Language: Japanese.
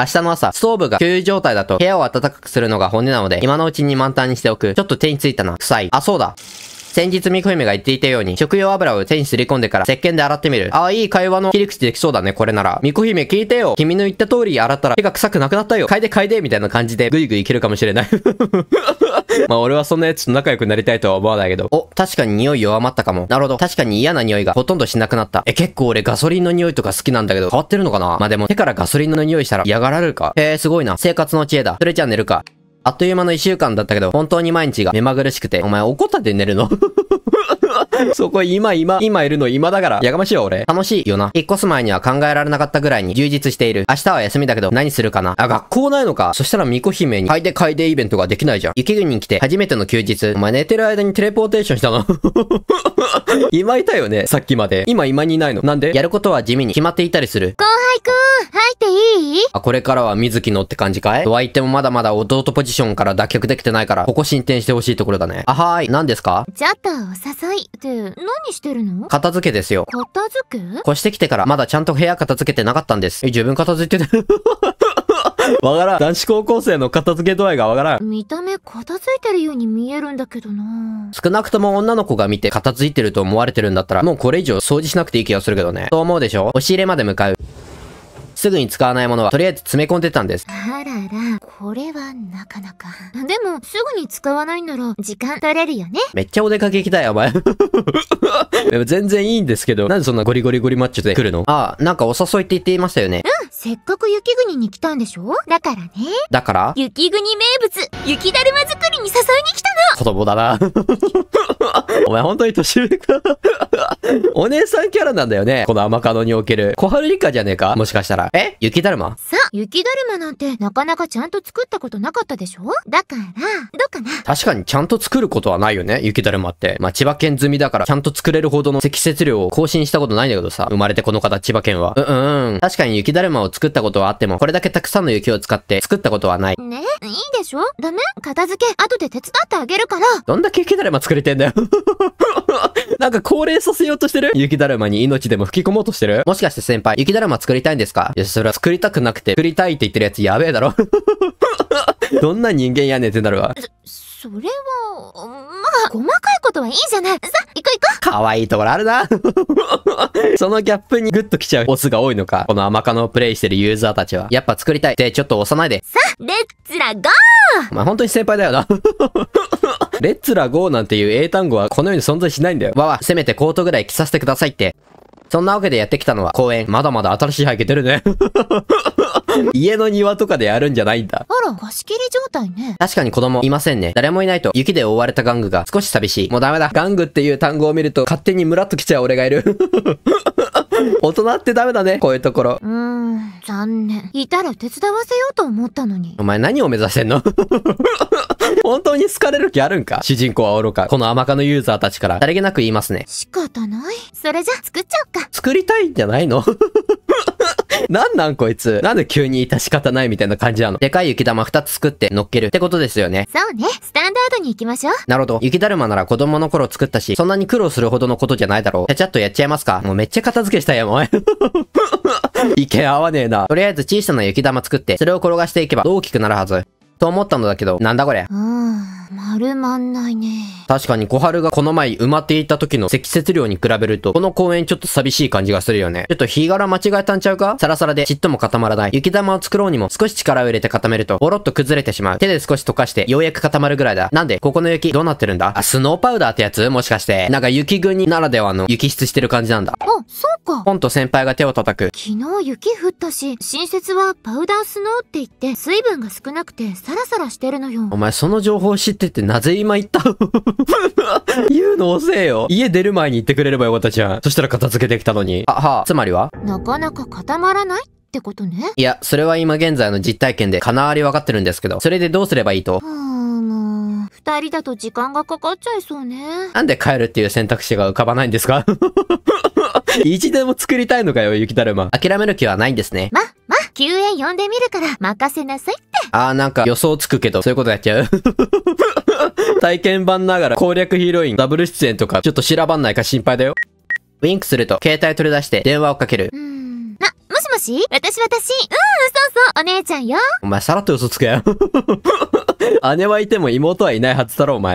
明日の朝、ストーブが給油状態だと部屋を暖かくするのが骨なので、今のうちに満タンにしておく。ちょっと手についたな。臭い。あ、そうだ。先日みこ姫が言っていたように、食用油を手にすり込んでから石鹸で洗ってみる。ああ、いい会話の切り口できそうだね、これなら。みこ姫聞いてよ君の言った通り洗ったら手が臭くなくなったよ。嗅いで嗅いでみたいな感じでぐいぐいいけるかもしれない まあ俺はそんなやつと仲良くなりたいとは思わないけど。お、確かに匂い弱まったかも。なるほど。確かに嫌な匂いがほとんどしなくなった。え、結構俺ガソリンの匂いとか好きなんだけど、変わってるのかなまあでも手からガソリンの匂いしたら嫌がられるか。へえ、すごいな。生活の知恵だ。それじゃあ寝るか。あっという間の一週間だったけど、本当に毎日が目まぐるしくて、お前怒ったで寝るの そこ今今、今いるの今だから、やがましいわ俺。楽しいよな。引っ越す前には考えられなかったぐらいに充実している。明日は休みだけど何するかな。あ、学校ないのか。そしたら巫女姫に、海いで底イベントができないじゃん。雪国に来て初めての休日。お前寝てる間にテレポーテーションしたの。今いたよね、さっきまで。今今にいないの。なんでやることは地味に決まっていたりする。あ、これからは水木のって感じかいとは言ってもまだまだ弟ポジションから脱却できてないから、ここ進展してほしいところだね。あ、はーい。何ですかちょっと、お誘いって、何してるの片付けですよ。片付け越してきてから、まだちゃんと部屋片付けてなかったんです。え、自分片付いてて わからん。男子高校生の片付け度合いがわからん。見た目片付いてるように見えるんだけどな少なくとも女の子が見て片付いてると思われてるんだったら、もうこれ以上掃除しなくていい気がするけどね。そう思うでしょ押し入れまで向かう。すぐに使わないものはとりあえず詰め込んでたんです。あらら、これはなかなか。でも、すぐに使わないなら、時間取れるよね。めっちゃお出かけ行きたい、お前。で も全然いいんですけど、なんでそんなゴリゴリゴリマッチョで来るのああ、なんかお誘いって言っていましたよね。うんせっかく雪国に来たんでしょだからね。だから雪国名物、雪だるま作りに誘いに来たの子供だな。お前本当に年上かお姉さんキャラなんだよね。この甘角における。小春理香じゃねえかもしかしたら。え雪だるまそう雪だるまなんてなかなかちゃんと作ったことなかったでしょだから、どうかな確かにちゃんと作ることはないよね、雪だるまって。まあ、千葉県済みだからちゃんと作れるほどの積雪量を更新したことないんだけどさ、生まれてこの方千葉県は。うんうんん。確かに雪だるまを作ったことはあっても、これだけたくさんの雪を使って作ったことはない。ねいいでしょダメ片付け後で手伝ってあげるから。どんだけ雪だるま作れてんだよ。なんか高齢させようとしてる雪だるまに命でも吹き込もうとしてるもしかして先輩、雪だるま作りたいんですかいや、それは作りたくなくて、作りたいって言ってるやつやべえだろ どんな人間やねんってなるわ。それは、まあ、細かいことはいいじゃない。さ、行こう行こう。可愛いところあるな。そのギャップにグッときちゃうオスが多いのか。この甘カノをプレイしてるユーザーたちは。やっぱ作りたい。で、ちょっと押さないで。さ、レッツラゴーまあ、本当に先輩だよな。レッツラゴーなんていう英単語はこの世に存在しないんだよ。わわ、せめてコートぐらい着させてくださいって。そんなわけでやってきたのは公園。まだまだ新しい背景出るね。家の庭とかでやるんじゃないんだ。あら、貸し切り状態ね。確かに子供いませんね。誰もいないと雪で覆われた玩具が少し寂しい。もうダメだ。玩具っていう単語を見ると勝手にムラっと来ちゃう俺がいる。大人ってダメだね、こういうところ。うーん、残念。いたら手伝わせようと思ったのに。お前何を目指してんの 本当に好かれる気あるんか主人公は愚か。この甘かのユーザーたちから、誰気なく言いますね。仕方ない。それじゃ、作っちゃおうか。作りたいんじゃないの なんなんこいつ。なんで急に致し方ないみたいな感じなの。でかい雪玉2つ作って乗っけるってことですよね。そうね。スタンダードに行きましょう。なるほど。雪だるまなら子供の頃作ったし、そんなに苦労するほどのことじゃないだろう。ちゃちゃっとやっちゃいますか。もうめっちゃ片付けしたやん、お 意見合わねえな。とりあえず小さな雪玉作って、それを転がしていけば大きくなるはず。と思ったのだけど、なんだこれ。うん。丸まんないね。確かに小春がこの前埋まっていた時の積雪量に比べると、この公園ちょっと寂しい感じがするよね。ちょっと日柄間違えたんちゃうかサラサラでちっとも固まらない。雪玉を作ろうにも少し力を入れて固めると、ボロっと崩れてしまう。手で少し溶かして、ようやく固まるぐらいだ。なんで、ここの雪どうなってるんだあ、スノーパウダーってやつもしかして、なんか雪国ならではの雪質してる感じなんだ。か。ポンと先輩が手を叩く。昨日雪降ったし、新雪はパウダースノーって言って、水分が少なくてサラサラしてるのよ。お前その情報知っててなぜ今言った 言うの遅えよ。家出る前に言ってくれればよかったじゃん。そしたら片付けてきたのに。あ、はあ、つまりはなかなか固まらないってことね。いや、それは今現在の実体験でかなわりわかってるんですけど、それでどうすればいいと。二人だと時間がかかっちゃいそうね。なんで帰るっていう選択肢が浮かばないんですか一でも作りたいのかよ、雪だるま。諦める気はないんですね。ま、ま、救援呼んでみるから任せなさいって。あーなんか予想つくけど、そういうことやっちゃう 体験版ながら攻略ヒロインダブル出演とか、ちょっと調ばんないか心配だよ。ウィンクすると、携帯取り出して電話をかける。うん。あ、もしもし私私。うん、そうそう、お姉ちゃんよ。お前、さらっと嘘つけよ。姉はいても妹はいないはずだろ、お前。